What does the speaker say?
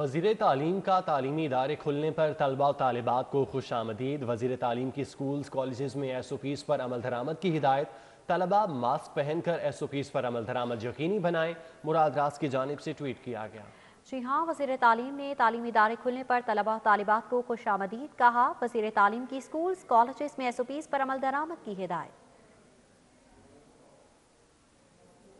वजीर तालीम का तालीमी इदारे खुलने पर तलबा और को खुश आमदीद वजीर तालीम की स्कूल्स कॉलेज में एस ओ पीज़ पर अमल दरामद की हिदायत तलबा मास्क पहनकर एस ओ पीज़ पर अमल दरामद यकीनी बनाएं मुराद रास की जानब से ट्वीट किया गया जी हाँ वजीर तालीम ने तालीमी इदारे खुलने पर तलबा तलबात को खुश आमदीद कहा वजीर तालीम की स्कूल्स कॉलेज में एस ओ पीज़ पर अमल दरामद की हिदायत